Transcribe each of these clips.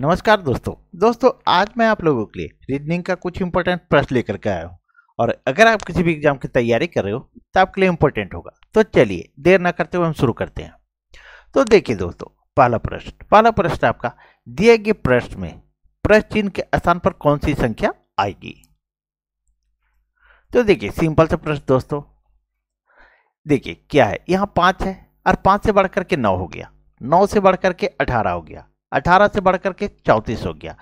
नमस्कार दोस्तों दोस्तों आज मैं आप लोगों के लिए रीजनिंग का कुछ इंपॉर्टेंट प्रश्न लेकर के आया हूँ और अगर आप किसी भी एग्जाम की तैयारी कर रहे हो तो आपके लिए इम्पोर्टेंट होगा तो चलिए देर ना करते हुए हम शुरू करते हैं तो देखिए दोस्तों पहला प्रश्न पहला प्रश्न आपका दिए गए प्रश्न में प्रश्न चिन्ह के स्थान पर कौन सी संख्या आएगी तो देखिए सिंपल सा प्रश्न दोस्तों देखिए क्या है यहाँ पाँच है और पाँच से बढ़ करके नौ हो गया नौ से बढ़ करके अठारह हो गया अठारह से बढ़कर के चौंतीस हो गया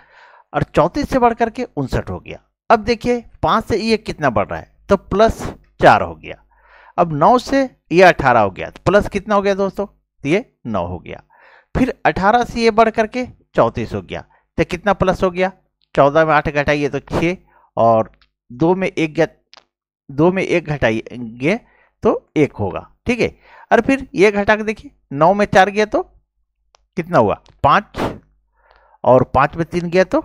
और चौंतीस से बढ़कर के उनसठ हो गया अब देखिए पाँच से ये कितना बढ़ रहा है तो प्लस चार हो गया अब नौ से ये अठारह हो गया तो प्लस कितना हो गया दोस्तों तो ये नौ हो गया फिर अठारह से ये बढ़ करके चौंतीस हो गया तो कितना प्लस हो गया चौदह में आठ घटाइए तो छः और दो में एक दो में एक घटाइए तो एक होगा ठीक है और फिर ये घटा के देखिए नौ में चार गया तो कितना हुआ पांच और पांच में तीन गया तो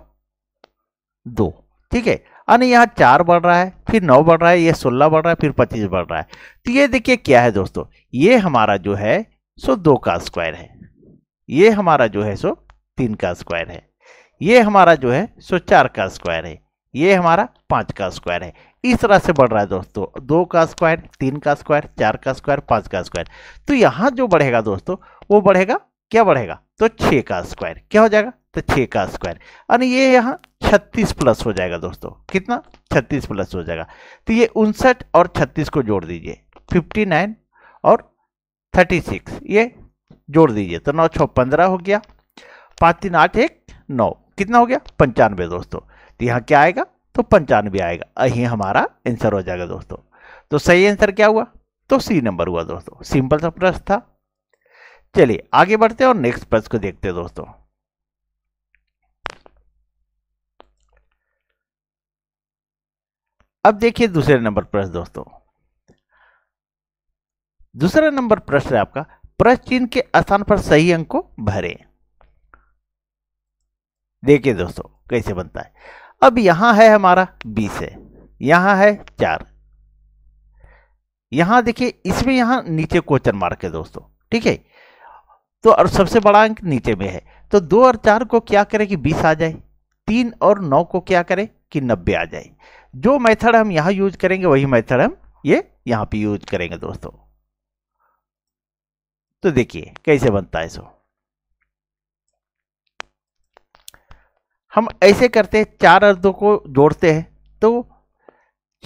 दो ठीक है अरे यहाँ चार बढ़ रहा है फिर नौ बढ़ रहा है ये सोलह बढ़ रहा है फिर पच्चीस बढ़ रहा है तो ये देखिए क्या है दोस्तों ये हमारा जो है सो दो का स्क्वायर है ये हमारा जो है सो तीन का स्क्वायर है ये हमारा जो है सो चार का स्क्वायर है ये हमारा पाँच का स्क्वायर है इस तरह से बढ़ रहा है दोस्तों दो का स्क्वायर तीन का स्क्वायर चार का स्क्वायर पाँच का स्क्वायर तो यहाँ जो बढ़ेगा दोस्तों वो बढ़ेगा क्या बढ़ेगा तो छ का स्क्वायर क्या हो जाएगा तो छ का स्क्वायर और ये यहाँ छत्तीस प्लस हो जाएगा दोस्तों कितना छत्तीस प्लस हो जाएगा तो ये उनसठ और छत्तीस को जोड़ दीजिए फिफ्टी नाइन और थर्टी सिक्स ये जोड़ दीजिए तो नौ छः पंद्रह हो गया पाँच तीन आठ एक नौ कितना हो गया पंचानवे दोस्तों तो यहाँ क्या आएगा तो पंचानवे आएगा यही हमारा आंसर हो जाएगा दोस्तों तो सही आंसर क्या हुआ तो सी नंबर हुआ दोस्तों सिंपल सा प्रश्न था चलिए आगे बढ़ते हैं और नेक्स्ट प्रश्न को देखते हैं दोस्तों अब देखिए दूसरे नंबर प्रश्न दोस्तों दूसरा नंबर प्रश्न है आपका प्रश्न चिन्ह के स्थान पर सही अंक को भरे देखिए दोस्तों कैसे बनता है अब यहां है हमारा बीस है यहां है चार यहां देखिए इसमें यहां नीचे क्वेश्चन मार्क है दोस्तों ठीक है तो और सबसे बड़ा अंक नीचे में है तो दो और चार को क्या करें कि बीस आ जाए तीन और नौ को क्या करें कि नब्बे आ जाए जो मेथड हम यहां यूज करेंगे वही मेथड हम ये यहां पे यूज करेंगे दोस्तों तो देखिए कैसे बनता है सो हम ऐसे करते हैं चार और दो को जोड़ते हैं तो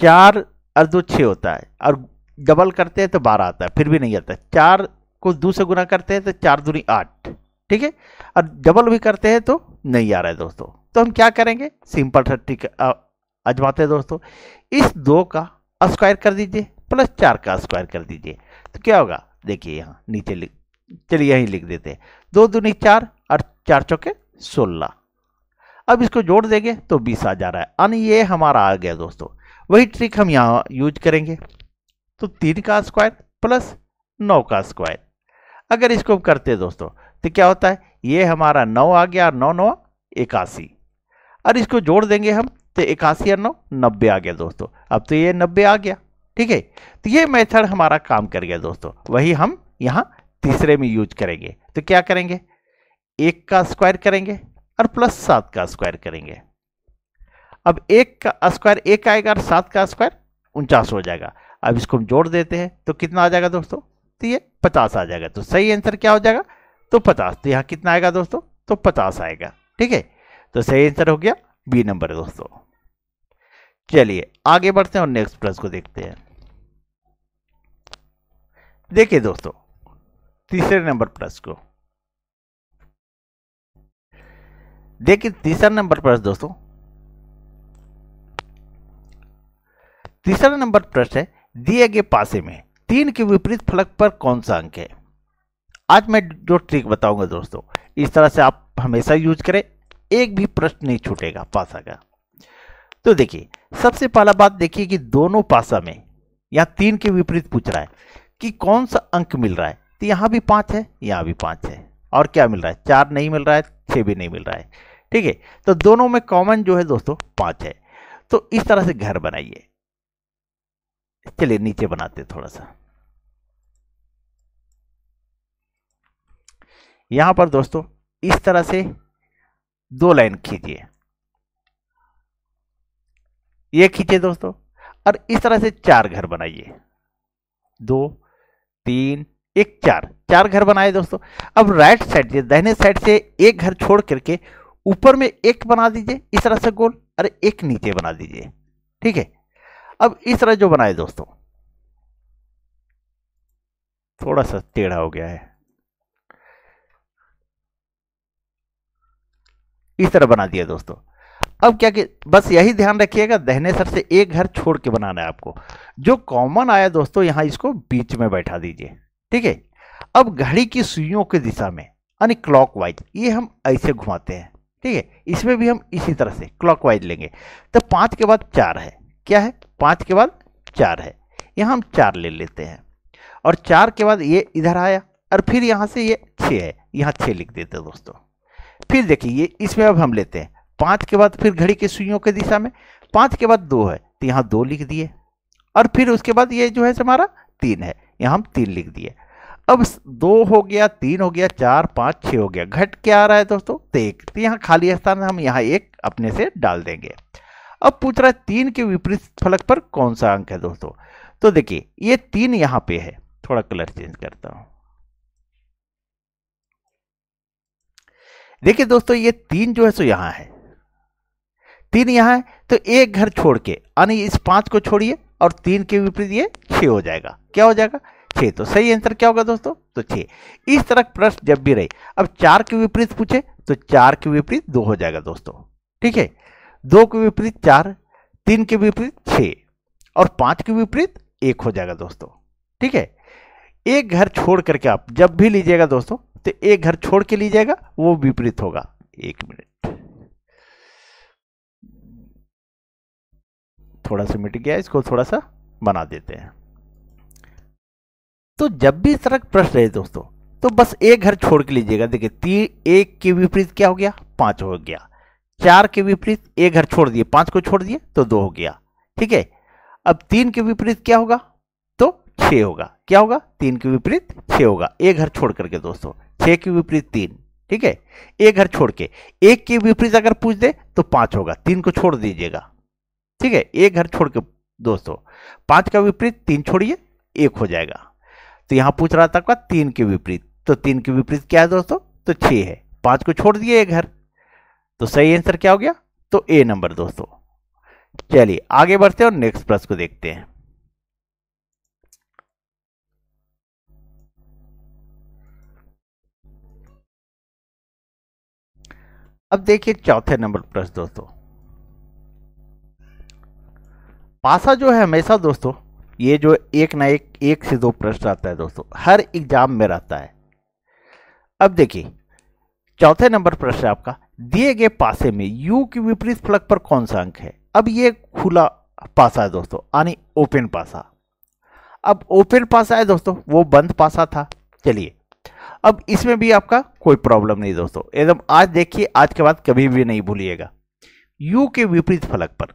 चार और दो होता है और डबल करते हैं तो बारह आता है फिर भी नहीं आता चार को दो से गुना करते हैं तो चार दूनी आठ ठीक है और डबल भी करते हैं तो नहीं आ रहा है दोस्तों तो हम क्या करेंगे सिंपल सा ट्रिक अजमाते हैं दोस्तों इस दो का स्क्वायर कर दीजिए प्लस चार का स्क्वायर कर दीजिए तो क्या होगा देखिए यहाँ नीचे लिख चलिए यहीं लिख देते हैं दो दूनी चार और चार चौके सोलह अब इसको जोड़ देंगे तो बीस आ जा रहा है अन ये हमारा आ गया दोस्तों वही ट्रिक हम यहाँ यूज करेंगे तो तीन का स्क्वायर प्लस नौ का स्क्वायर अगर इसको करते दोस्तों तो क्या होता है ये हमारा नौ आ गया और नौ नौ इक्यासी और इसको जोड़ देंगे हम तो इक्यासी और नौ नब्बे आ गया दोस्तों अब तो ये नब्बे आ गया ठीक है तो ये मेथड हमारा काम कर गया दोस्तों वही हम यहाँ तीसरे में यूज करेंगे तो क्या करेंगे एक का स्क्वायर करेंगे और प्लस सात का स्क्वायर करेंगे अब एक का स्क्वायर एक आएगा और सात का स्क्वायर उनचास हो जाएगा अब इसको हम जोड़ देते हैं तो कितना आ जाएगा दोस्तों तो ये पचास आ जाएगा तो सही आंसर क्या हो जाएगा तो पचास तो यहाँ कितना आएगा दोस्तों तो पचास आएगा ठीक है तो सही आंसर हो गया बी नंबर दोस्तों चलिए आगे बढ़ते हैं और नेक्स्ट प्रश्न को देखते हैं देखिए दोस्तों तीसरे नंबर प्रश्न को देखिए तीसरा नंबर प्रश्न दोस्तों तीसरा नंबर प्रश्न है दिए गए पासे में तीन के विपरीत फलक पर कौन सा अंक है आज मैं जो ट्रिक बताऊंगा दोस्तों इस तरह से आप हमेशा यूज करें एक भी प्रश्न नहीं छूटेगा पासा का तो देखिए सबसे पहला बात देखिए कि दोनों पासा में या तीन के विपरीत पूछ रहा है कि कौन सा अंक मिल रहा है तो यहां भी पांच है यहां भी पांच है और क्या मिल रहा है चार नहीं मिल रहा है छह भी नहीं मिल रहा है ठीक है तो दोनों में कॉमन जो है दोस्तों पांच है तो इस तरह से घर बनाइए चलिए नीचे बनाते थोड़ा सा यहाँ पर दोस्तों इस तरह से दो लाइन खींचिए ये खींचे दोस्तों और इस तरह से चार घर बनाइए दो तीन एक चार चार घर बनाए दोस्तों अब राइट साइड से दाहिने साइड से एक घर छोड़ करके ऊपर में एक बना दीजिए इस तरह से गोल और एक नीचे बना दीजिए ठीक है अब इस तरह जो बनाए दोस्तों थोड़ा सा टेढ़ा हो गया है इस तरह बना दिया दोस्तों अब क्या कि बस यही ध्यान रखिएगा दहने सर से एक घर छोड़ के बनाना है आपको जो कॉमन आया दोस्तों यहाँ इसको बीच में बैठा दीजिए ठीक है अब घड़ी की सुइयों की दिशा में यानी क्लॉकवाइज ये हम ऐसे घुमाते हैं ठीक है इसमें भी हम इसी तरह से क्लॉकवाइज लेंगे तो पाँच के बाद चार है क्या है पाँच के बाद चार है यहाँ हम चार ले लेते हैं और चार के बाद ये इधर आया और फिर यहाँ से ये छः है यहाँ छः लिख देते दोस्तों फिर देखिए इसमें अब हम लेते हैं पाँच के बाद फिर घड़ी के सुइयों की दिशा में पाँच के बाद दो है तो यहाँ दो लिख दिए और फिर उसके बाद ये जो है हमारा तीन है यहाँ हम तीन लिख दिए अब दो हो गया तीन हो गया चार पाँच छ हो गया घट क्या आ रहा है दोस्तों तो एक तो यहाँ खाली स्थान हम यहाँ एक अपने से डाल देंगे अब पूछ रहा है तीन के विपरीत फलक पर कौन सा अंक है दोस्तों तो देखिए ये तीन यहाँ पे है थोड़ा कलर चेंज करता हूँ देखिए दोस्तों ये तीन जो है सो यहां है तीन यहां है तो एक घर छोड़ के यानी इस पांच को छोड़िए और तीन के विपरीत ये छह हो जाएगा क्या हो जाएगा छः तो सही आंसर क्या होगा दोस्तों तो छः इस तरह प्रश्न जब भी रहे अब चार के विपरीत पूछे तो चार के विपरीत दो हो जाएगा दोस्तों ठीक है दो के विपरीत चार तीन के विपरीत छ और पांच के विपरीत एक हो जाएगा दोस्तों ठीक है एक घर छोड़ करके आप जब भी लीजिएगा दोस्तों तो एक घर छोड़ के लीजिएगा वो विपरीत होगा एक मिनट थोड़ा सा मिट गया इसको थोड़ा सा बना देते हैं तो जब भी इस तरह प्रश्न रहे दोस्तों तो बस एक घर छोड़ के लीजिएगा देखिए तीन एक के विपरीत क्या हो गया पांच हो गया चार के विपरीत एक घर छोड़ दिए पांच को छोड़ दिए तो दो हो गया ठीक है अब तीन के विपरीत क्या होगा छः होगा क्या होगा तीन के विपरीत छः होगा एक घर छोड़ करके दोस्तों छः के विपरीत तीन ठीक है एक घर छोड़ के एक के विपरीत अगर पूछ दे तो पाँच होगा तीन को छोड़ दीजिएगा ठीक है एक घर छोड़ के दोस्तों पाँच का विपरीत तीन छोड़िए एक हो जाएगा तो यहाँ पूछ रहा था तीन के विपरीत तो तीन के विपरीत क्या है दोस्तों तो छः है पाँच को छोड़ दिए घर तो सही आंसर क्या हो गया तो ए नंबर दोस्तों चलिए आगे बढ़ते हैं और नेक्स्ट प्रश्न को देखते हैं अब देखिए चौथे नंबर प्रश्न दोस्तों पासा जो है हमेशा दोस्तों ये जो एक ना एक एक से दो प्रश्न आता है दोस्तों हर एग्जाम में रहता है अब देखिए चौथे नंबर प्रश्न आपका दिए गए पासे में यू के विपरीत फलक पर कौन सा अंक है अब ये खुला पासा है दोस्तों यानी ओपन पासा अब ओपन पासा है दोस्तों वो बंद पासा था चलिए अब इसमें भी आपका कोई प्रॉब्लम नहीं दोस्तों एकदम आज देखिए आज के बाद कभी भी नहीं भूलिएगा यू के विपरीत फलक पर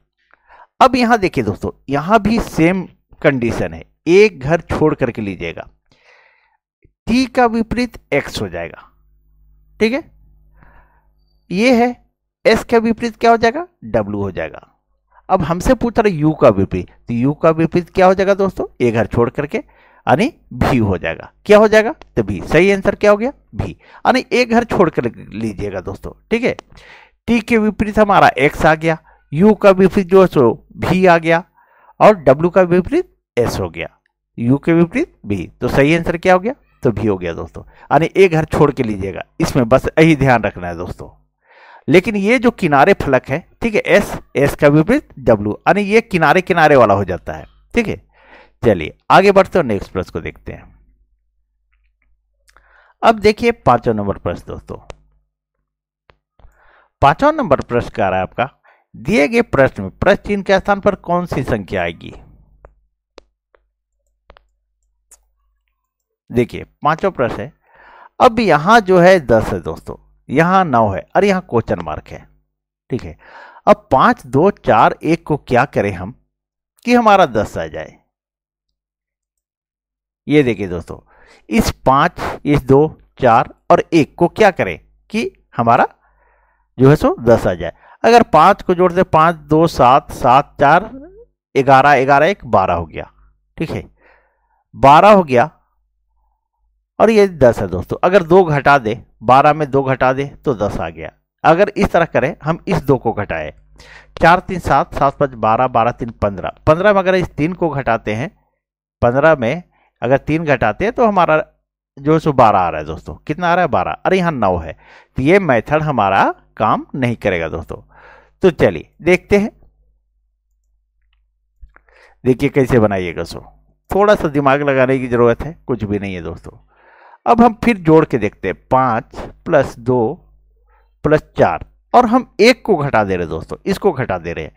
अब यहां देखिए दोस्तों यहां भी सेम कंडीशन है एक घर छोड़ करके लीजिएगा टी का विपरीत एक्स हो जाएगा ठीक है ये है एस का विपरीत क्या हो जाएगा डब्ल्यू हो जाएगा अब हमसे पूछ रहा यू का विपरीत तो यू का विपरीत क्या हो जाएगा दोस्तों एक घर छोड़ करके यानी भी हो जाएगा क्या हो जाएगा तो भी सही आंसर क्या हो गया भी यानी एक घर छोड़कर लीजिएगा दोस्तों ठीक है टी के विपरीत हमारा एक्स आ गया यू का विपरीत जो सो भी आ गया और डब्ल्यू का विपरीत एस हो गया यू के विपरीत भी तो सही आंसर क्या हो गया तो भी हो गया दोस्तों यानी एक घर छोड़ के लीजिएगा इसमें बस यही ध्यान रखना है दोस्तों लेकिन ये जो किनारे फलक है ठीक है एस एस का विपरीत डब्ल्यू यानी ये किनारे किनारे वाला हो जाता है ठीक है चलिए आगे बढ़ते हैं नेक्स्ट प्रश्न को देखते हैं अब देखिए पांचवा नंबर प्रश्न दोस्तों पांचवा नंबर प्रश्न क्या रहा है आपका दिए गए प्रश्न में प्रश्न चिन्ह के स्थान पर कौन सी संख्या आएगी देखिए पांचवा प्रश्न है अब यहां जो है दस है दोस्तों यहां नौ है और यहां क्वेश्चन मार्क है ठीक है अब पांच दो चार एक को क्या करें हम कि हमारा दस आ जाए ये देखिए दोस्तों इस पांच इस दो चार और एक को क्या करें कि हमारा जो है सो दस आ जाए अगर पांच को जोड़ दे पांच दो सात सात चार ग्यारह ग्यारह एक बारह हो गया ठीक है बारह हो गया और ये दस है दोस्तों अगर दो घटा दे बारह में दो घटा दे तो दस आ गया अगर इस तरह करें हम इस दो को घटाए चार तीन सात सात पाँच बारह बारह तीन पंद्रह पंद्रह में अगर इस तीन को घटाते हैं पंद्रह में अगर तीन घटाते हैं तो हमारा जो सो बारह आ रहा है दोस्तों कितना आ रहा है बारह अरे यहाँ नौ है तो ये मेथड हमारा काम नहीं करेगा दोस्तों तो चलिए देखते हैं देखिए कैसे बनाइएगा सो थोड़ा सा दिमाग लगाने की जरूरत है कुछ भी नहीं है दोस्तों अब हम फिर जोड़ के देखते हैं पाँच प्लस दो प्लस चार और हम एक को घटा दे रहे दोस्तों इसको घटा दे रहे हैं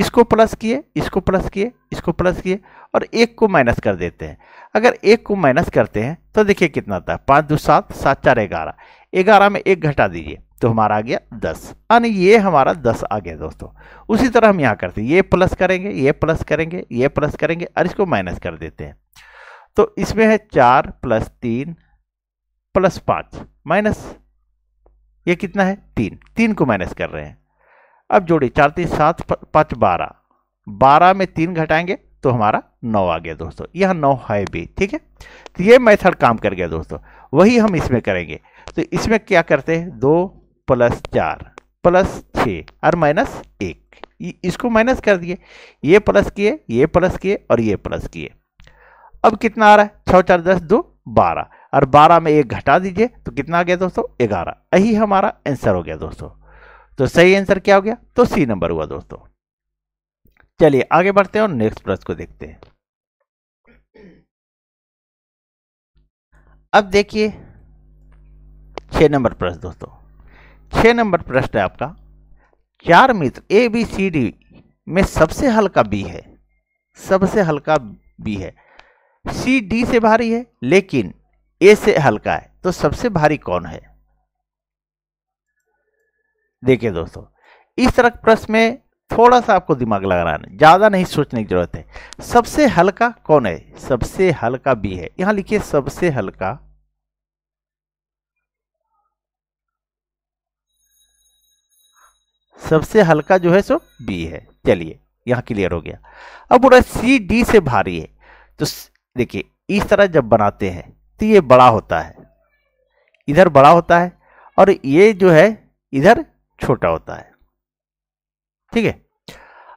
इसको प्लस किए इसको प्लस किए इसको प्लस किए और एक को माइनस कर देते हैं अगर एक को माइनस करते हैं तो देखिए कितना आता है पाँच दो सात सात चार ग्यारह ग्यारह में एक घटा दीजिए तो हमारा आ गया दस यानी ये हमारा दस आ गया दोस्तों उसी तरह हम यहाँ करते हैं ये प्लस करेंगे ये प्लस करेंगे ये प्लस करेंगे और इसको माइनस कर देते हैं तो इसमें है चार प्लस तीन प्लस पाँच माइनस ये कितना है तीन तीन को माइनस कर रहे हैं अब जोड़िए चार तीन सात पाँच बारह बारह में तीन घटाएंगे तो हमारा नौ आ गया दोस्तों यह नौ है भी ठीक है तो ये मेथड काम कर गया दोस्तों वही हम इसमें करेंगे तो इसमें क्या करते हैं दो प्लस चार प्लस छः और माइनस एक इसको माइनस कर दिए ये प्लस किए ये प्लस किए और ये प्लस किए अब कितना आ रहा है छः चार दस दो बारह और बारह में एक घटा दीजिए तो कितना आ गया दोस्तों ग्यारह यही हमारा आंसर हो गया दोस्तों तो सही आंसर क्या हो गया तो सी नंबर हुआ दोस्तों चलिए आगे बढ़ते हैं और नेक्स्ट प्रश्न को देखते हैं अब देखिए छ नंबर प्रश्न दोस्तों छह नंबर प्रश्न है आपका चार मित्र ए बी सी डी में सबसे हल्का बी है सबसे हल्का बी है सी डी से भारी है लेकिन ए से हल्का है तो सबसे भारी कौन है देखिए दोस्तों इस तरह प्रश्न में थोड़ा सा आपको दिमाग लगाना है ज़्यादा नहीं सोचने की जरूरत है सबसे हल्का कौन है सबसे हल्का बी है यहां लिखिए सबसे हल्का सबसे हल्का जो है सो बी है चलिए यहां क्लियर हो गया अब बोला सी डी से भारी है तो देखिए इस तरह जब बनाते हैं तो ये बड़ा होता है इधर बड़ा होता है और ये जो है इधर छोटा होता है ठीक है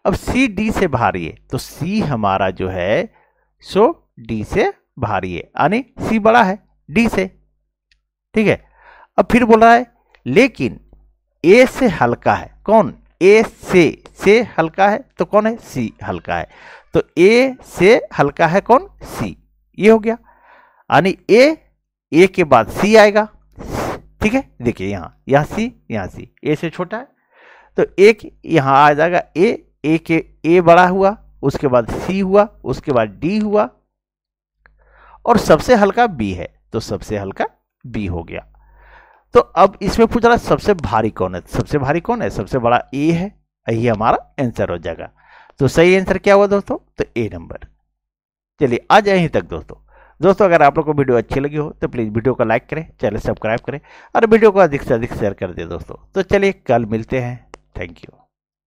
अब सी डी से भारी है तो सी हमारा जो है सो डी से भारी है यानी सी बड़ा है डी से ठीक है अब फिर बोल रहा है लेकिन ए से हल्का है कौन ए से से हल्का है तो कौन है सी हल्का है तो ए से हल्का है कौन सी ये हो गया यानी ए ए के बाद सी आएगा ठीक है देखिए यहाँ यहाँ सी यहाँ सी ए से छोटा है तो एक यहाँ आ जाएगा ए ए के ए बड़ा हुआ उसके बाद सी हुआ उसके बाद डी हुआ और सबसे हल्का बी है तो सबसे हल्का बी हो गया तो अब इसमें पूछ रहा सबसे भारी कौन है सबसे भारी कौन है सबसे बड़ा ए है यही हमारा आंसर हो जाएगा तो सही आंसर क्या हुआ दोस्तों तो ए नंबर चलिए आज यहीं तक दोस्तों दोस्तों अगर आप लोग को वीडियो अच्छी लगी हो तो प्लीज़ वीडियो को लाइक करें चैनल सब्सक्राइब करें और वीडियो को अधिक से अधिक शेयर कर दें दोस्तों तो चलिए कल मिलते हैं थैंक यू